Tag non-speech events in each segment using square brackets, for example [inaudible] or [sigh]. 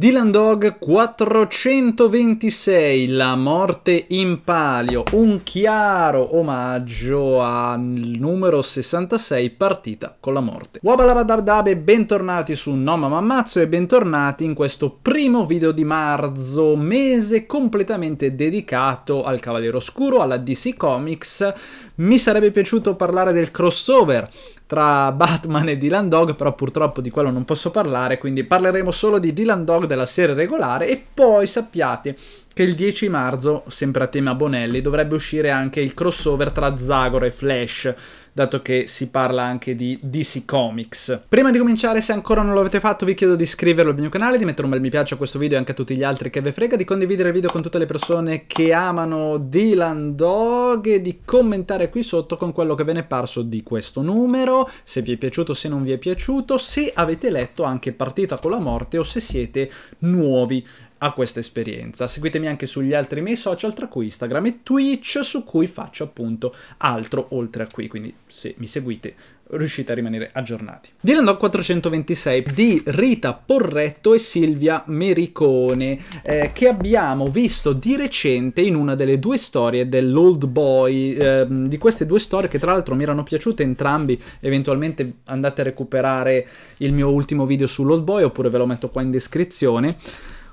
Dylan Dog 426, La morte in palio, un chiaro omaggio al numero 66, Partita con la morte. Wabalabadabe, bentornati su Noma Mammazzo e bentornati in questo primo video di marzo, mese completamente dedicato al Cavaliere Oscuro, alla DC Comics. Mi sarebbe piaciuto parlare del crossover tra Batman e Dylan Dog, però purtroppo di quello non posso parlare, quindi parleremo solo di Dylan Dog della serie regolare e poi sappiate che il 10 marzo, sempre a tema Bonelli, dovrebbe uscire anche il crossover tra Zagor e Flash, dato che si parla anche di DC Comics. Prima di cominciare, se ancora non l'avete fatto, vi chiedo di iscrivervi al mio canale, di mettere un bel mi piace a questo video e anche a tutti gli altri che ve frega, di condividere il video con tutte le persone che amano Dylan Dog e di commentare qui sotto con quello che ve ne è parso di questo numero, se vi è piaciuto, se non vi è piaciuto, se avete letto anche Partita con la morte o se siete nuovi a questa esperienza. Seguitemi anche sugli altri miei social, tra cui Instagram e Twitch, su cui faccio appunto altro oltre a qui, quindi se mi seguite riuscite a rimanere aggiornati. Dylan Dog 426 di Rita Porretto e Silvia Mericone, eh, che abbiamo visto di recente in una delle due storie dell'Old Boy, eh, di queste due storie che tra l'altro mi erano piaciute entrambi, eventualmente andate a recuperare il mio ultimo video sull'Old Boy oppure ve lo metto qua in descrizione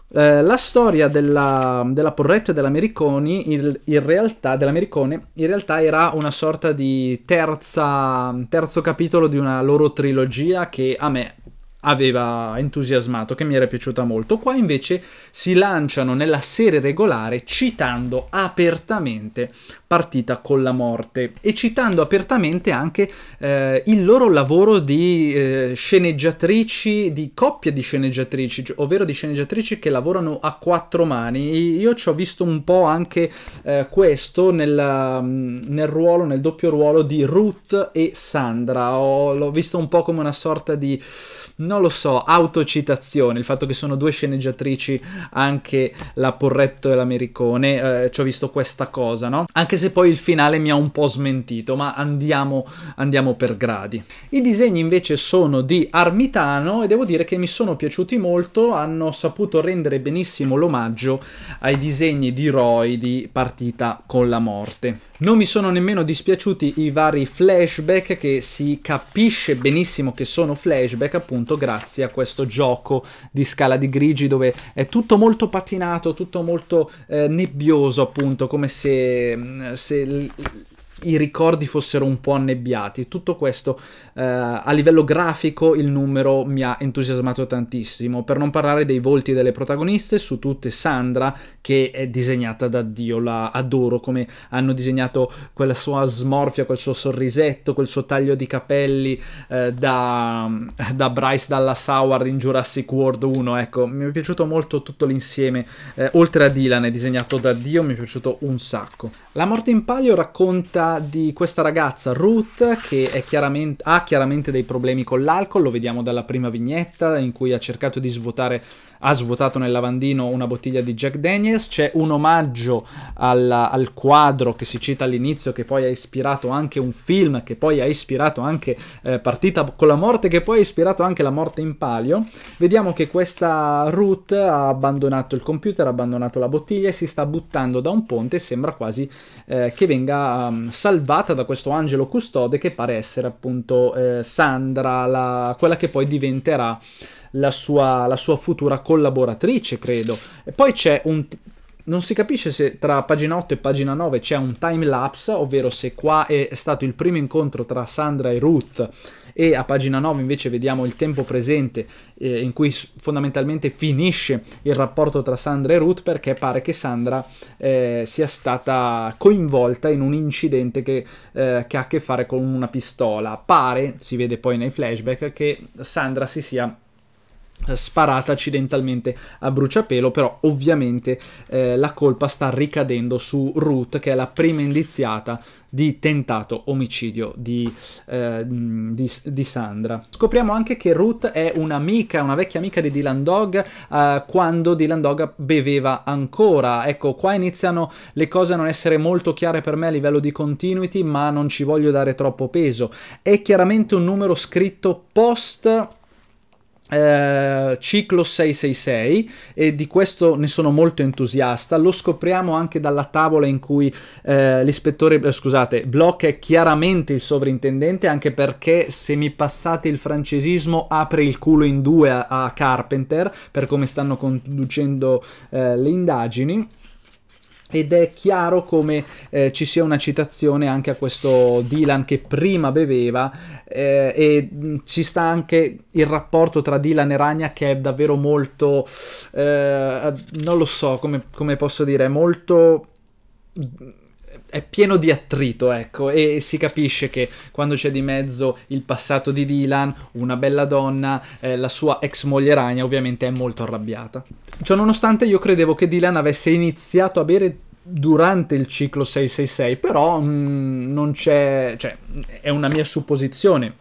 eh, la storia della, della, Porretto e dell'Americoni in, in realtà, dell'Americone in realtà era una sorta di terza, terzo capitolo di una loro trilogia che a me aveva entusiasmato, che mi era piaciuta molto. Qua invece si lanciano nella serie regolare citando apertamente partita con la morte e citando apertamente anche eh, il loro lavoro di eh, sceneggiatrici, di coppia di sceneggiatrici, cioè, ovvero di sceneggiatrici che lavorano a quattro mani. Io ci ho visto un po' anche eh, questo nella, nel ruolo, nel doppio ruolo di Ruth e Sandra. Ho, l'ho visto un po' come una sorta di, non lo so, autocitazione, il fatto che sono due sceneggiatrici, anche la Porretto e l'americone, eh, ci ho visto questa cosa, no? Anche anche se poi il finale mi ha un po' smentito, ma andiamo, andiamo per gradi. I disegni invece sono di Armitano e devo dire che mi sono piaciuti molto, hanno saputo rendere benissimo l'omaggio ai disegni di Roy di Partita con la morte. Non mi sono nemmeno dispiaciuti i vari flashback che si capisce benissimo che sono flashback appunto grazie a questo gioco di scala di grigi dove è tutto molto patinato, tutto molto eh, nebbioso appunto come se, mm, se i ricordi fossero un po' annebbiati. Tutto questo eh, a livello grafico il numero mi ha entusiasmato tantissimo, per non parlare dei volti delle protagoniste, su tutte Sandra che è disegnata da Dio, la adoro come hanno disegnato quella sua smorfia, quel suo sorrisetto, quel suo taglio di capelli eh, da, da, Bryce dalla Howard in Jurassic World 1, ecco, mi è piaciuto molto tutto l'insieme, eh, oltre a Dylan è disegnato da Dio, mi è piaciuto un sacco. La morte in palio racconta di questa ragazza Ruth che chiaramente, ha chiaramente dei problemi con l'alcol, lo vediamo dalla prima vignetta in cui ha cercato di svuotare ha svuotato nel lavandino una bottiglia di Jack Daniels, c'è un omaggio al, al quadro che si cita all'inizio che poi ha ispirato anche un film, che poi ha ispirato anche eh, Partita con la morte, che poi ha ispirato anche La morte in palio. Vediamo che questa Ruth ha abbandonato il computer, ha abbandonato la bottiglia e si sta buttando da un ponte e sembra quasi eh, che venga um, salvata da questo angelo custode che pare essere appunto eh, Sandra, la, quella che poi diventerà la sua, la sua futura collaboratrice, credo. E poi c'è un non si capisce se tra pagina 8 e pagina 9 c'è un time lapse, ovvero se qua è stato il primo incontro tra Sandra e Ruth e a pagina 9 invece vediamo il tempo presente eh, in cui fondamentalmente finisce il rapporto tra Sandra e Ruth perché pare che Sandra eh, sia stata coinvolta in un incidente che, eh, che ha a che fare con una pistola. Pare, si vede poi nei flashback, che Sandra si sia eh, sparata accidentalmente a bruciapelo, però ovviamente eh, la colpa sta ricadendo su Ruth, che è la prima indiziata di tentato omicidio di, eh, di, di, Sandra. Scopriamo anche che Ruth è un'amica, una vecchia amica di Dylan Dog eh, quando Dylan Dog beveva ancora. Ecco, qua iniziano le cose a non essere molto chiare per me a livello di continuity, ma non ci voglio dare troppo peso. È chiaramente un numero scritto post eh, ciclo 666 e di questo ne sono molto entusiasta lo scopriamo anche dalla tavola in cui eh, l'ispettore eh, scusate Bloch è chiaramente il sovrintendente anche perché se mi passate il francesismo apre il culo in due a, a Carpenter per come stanno conducendo eh, le indagini ed è chiaro come eh, ci sia una citazione anche a questo Dylan che prima beveva eh, e mm, ci sta anche il rapporto tra Dylan e Ragna che è davvero molto, eh, non lo so come, come posso dire, molto è pieno di attrito, ecco, e, si capisce che quando c'è di mezzo il passato di Dylan, una bella donna, eh, la sua ex moglie ragna ovviamente è molto arrabbiata. Ciononostante io credevo che Dylan avesse iniziato a bere durante il ciclo 666, però mh, mm, non c'è, cioè è una mia supposizione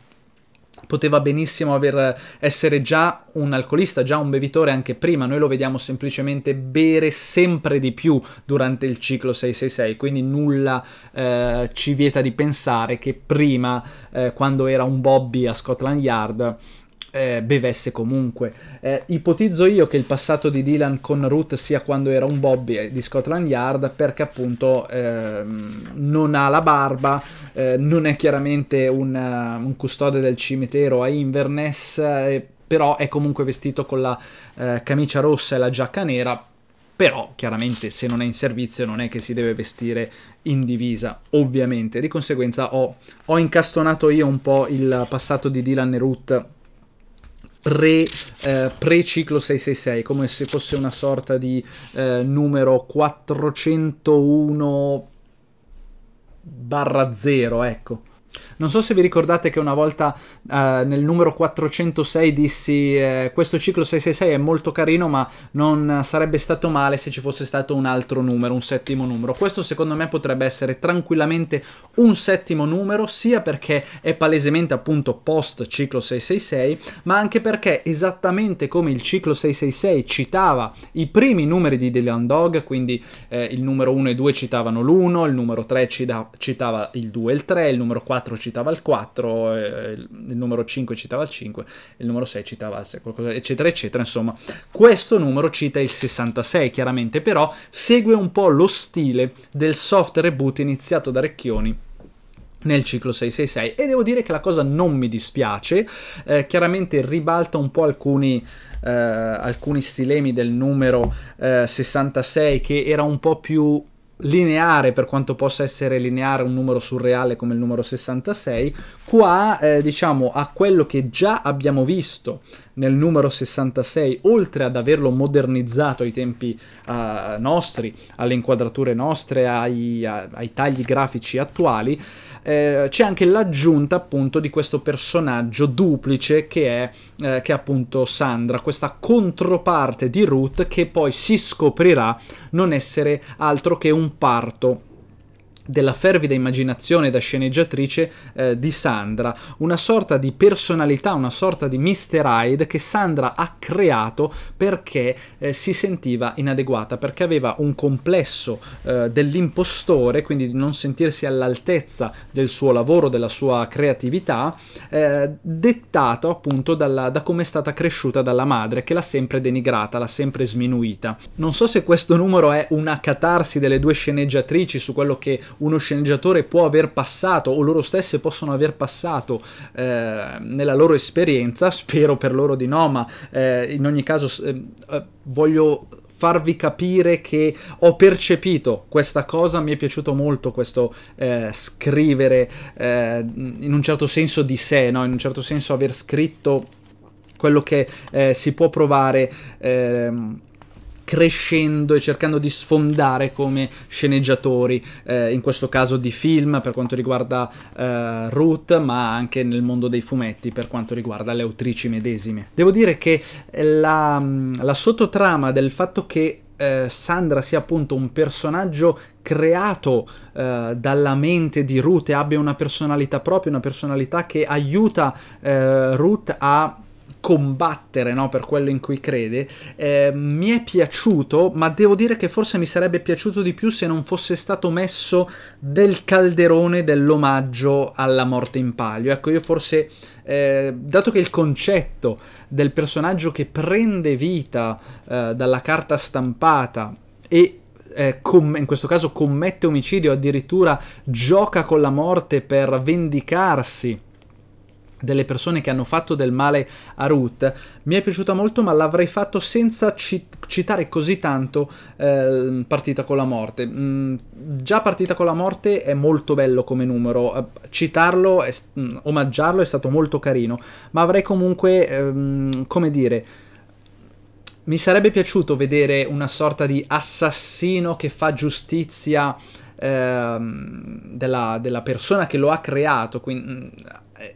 poteva benissimo aver, essere già un alcolista, già un bevitore anche prima, noi lo vediamo semplicemente bere sempre di più durante il ciclo 666, quindi nulla eh, ci vieta di pensare che prima, eh, quando era un Bobby a Scotland Yard, eh, bevesse comunque. Eh, ipotizzo io che il passato di Dylan con Ruth sia quando era un Bobby eh, di Scotland Yard perché appunto ehm, non ha la barba, eh, non è chiaramente un, eh, un, custode del cimitero a Inverness, eh, però è comunque vestito con la camicia rossa e la giacca nera. Però chiaramente se non è in servizio non è che si deve vestire in divisa, ovviamente. Di conseguenza ho, ho incastonato io un po' il passato di Dylan e Ruth pre, eh, pre-ciclo 666, come se fosse una sorta di eh, numero 401 barra 0, ecco. Non so se vi ricordate che una volta eh, nel numero 406 dissi eh, questo ciclo 666 è molto carino ma non sarebbe stato male se ci fosse stato un altro numero, un settimo numero. Questo secondo me potrebbe essere tranquillamente un settimo numero sia perché è palesemente appunto post ciclo 666 ma anche perché esattamente come il ciclo 666 citava i primi numeri di Dylan Dog, quindi eh, il numero 1 e 2 citavano l'1, il numero 3 citava il 2 e il 3, il numero 4 citava citava il 4, eh, il numero 5 citava il 5, il numero 6 citava il 6, qualcosa, eccetera, eccetera. Insomma, questo numero cita il 66, chiaramente, però segue un po' lo stile del soft reboot iniziato da Recchioni nel ciclo 666 e devo dire che la cosa non mi dispiace, eh, chiaramente ribalta un po' alcuni, eh, alcuni stilemi del numero eh, 66 che era un po' più lineare per quanto possa essere lineare un numero surreale come il numero 66, qua eh, diciamo a quello che già abbiamo visto nel numero 66, oltre ad averlo modernizzato ai tempi eh, nostri, alle inquadrature nostre, ai, a, ai tagli grafici attuali, eh, c'è anche l'aggiunta appunto di questo personaggio duplice che è, eh, che è appunto Sandra, questa controparte di Ruth che poi si scoprirà non essere altro che un parto della fervida immaginazione da sceneggiatrice eh, di Sandra, una sorta di personalità, una sorta di Mr. Hyde che Sandra ha creato perché eh, si sentiva inadeguata, perché aveva un complesso eh, dell'impostore, quindi di non sentirsi all'altezza del suo lavoro, della sua creatività, eh, dettato appunto dalla, da come è stata cresciuta dalla madre, che l'ha sempre denigrata, l'ha sempre sminuita. Non so se questo numero è una catarsi delle due sceneggiatrici su quello che uno sceneggiatore può aver passato o loro stesse possono aver passato eh, nella loro esperienza, [laughs] spero per loro di no, ma eh, in ogni caso ehm, eh, voglio farvi capire che ho percepito questa cosa, mi è piaciuto molto questo eh, scrivere eh, in un certo senso di sé, no? in un certo senso aver scritto quello che eh, si può provare ehm, crescendo e cercando di sfondare come sceneggiatori, eh, in questo caso di film per quanto riguarda eh, Ruth, ma anche nel mondo dei fumetti per quanto riguarda le autrici medesime. Devo dire che eh, la, mm, la sottotrama del fatto che eh, Sandra sia appunto un personaggio creato eh, dalla mente di Ruth e abbia una personalità propria, una personalità che aiuta eh, Ruth a combattere no, per quello in cui crede, eh, mi è piaciuto, ma devo dire che forse mi sarebbe piaciuto di più se non fosse stato messo nel calderone dell'omaggio alla morte in palio. Ecco, io forse, eh, dato che il concetto del personaggio che prende vita eh, dalla carta stampata e eh, in questo caso commette omicidio, addirittura gioca con la morte per vendicarsi delle persone che hanno fatto del male a Ruth mi è piaciuta molto ma l'avrei fatto senza ci- citare così tanto eh, Partita con la morte mm, già Partita con la morte è molto bello come numero eh, citarlo è, mm, omaggiarlo è stato molto carino ma avrei comunque ehm, come dire mi sarebbe piaciuto vedere una sorta di assassino che fa giustizia ehm, della, della persona che lo ha creato quindi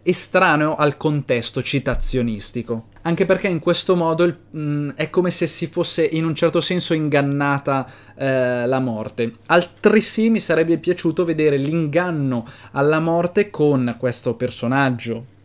estraneo eh, al contesto citazionistico. Anche perché in questo modo il, mh, mm, è come se si fosse in un certo senso ingannata eh, la morte. Altresì mi sarebbe piaciuto vedere l'inganno alla morte con questo personaggio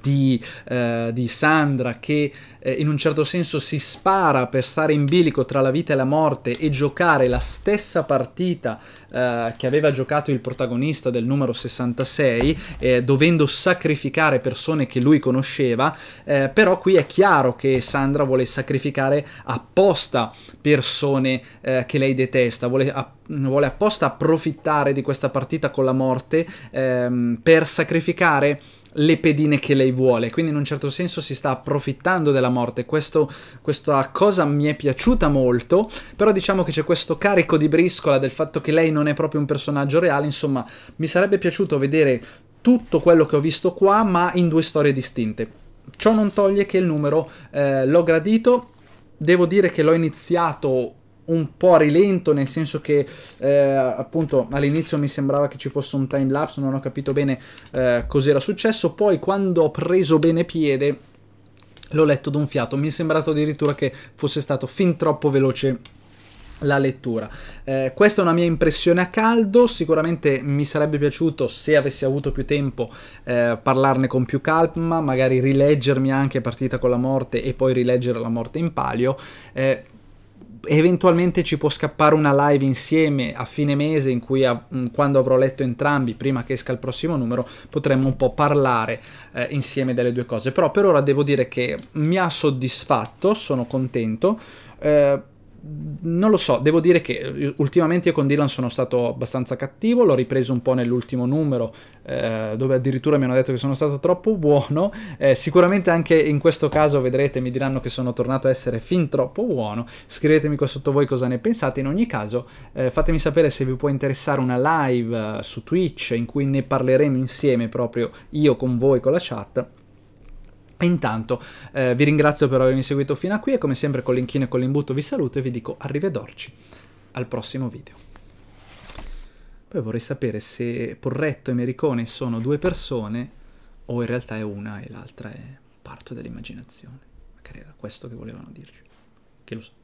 di, eh, di, Sandra che eh, in un certo senso si spara per stare in bilico tra la vita e la morte e giocare la stessa partita eh, che aveva giocato il protagonista del numero 66 eh, dovendo sacrificare persone che lui conosceva eh, però qui è chiaro che Sandra vuole sacrificare apposta persone eh, che lei detesta vuole, app- vuole, apposta approfittare di questa partita con la morte ehm, per sacrificare le pedine che lei vuole, quindi in un certo senso si sta approfittando della morte. Questo, questa cosa mi è piaciuta molto, però diciamo che c'è questo carico di briscola del fatto che lei non è proprio un personaggio reale, insomma mi sarebbe piaciuto vedere tutto quello che ho visto qua, ma in due storie distinte. Ciò non toglie che il numero eh, l'ho gradito, devo dire che l'ho iniziato un po' a rilento, nel senso che eh, appunto all'inizio mi sembrava che ci fosse un time lapse, non ho capito bene eh, cos'era successo, poi quando ho preso bene piede l'ho letto d'un fiato, mi è sembrato addirittura che fosse stato fin troppo veloce la lettura. Eh, questa è una mia impressione a caldo, sicuramente mi sarebbe piaciuto se avessi avuto più tempo eh, parlarne con più calma, magari rileggermi anche partita con la morte e poi rileggere la morte in palio. Eh, eventualmente ci può scappare una live insieme a fine mese in cui a, mm, quando avrò letto entrambi prima che esca il prossimo numero potremmo un po' parlare eh, insieme delle due cose però per ora devo dire che mi ha soddisfatto sono contento eh, non lo so, devo dire che eh, ultimamente io con Dylan sono stato abbastanza cattivo, l'ho ripreso un po' nell'ultimo numero, eh, dove addirittura mi hanno detto che sono stato troppo buono, [laughs] eh, sicuramente anche in questo caso vedrete, mi diranno che sono tornato a essere fin troppo buono, scrivetemi qua sotto voi cosa ne pensate, in ogni caso eh, fatemi sapere se vi può interessare una live eh, su Twitch in cui ne parleremo insieme proprio io con voi, con la chat, e intanto eh, vi ringrazio per avermi seguito fino a qui e come sempre con l'inchino e con l'imbuto vi saluto e vi dico arrivederci al prossimo video. Poi vorrei sapere se Porretto e Mericone sono due persone o in realtà è una e l'altra è parte dell'immaginazione. Magari era questo che volevano dirci. Chi lo So.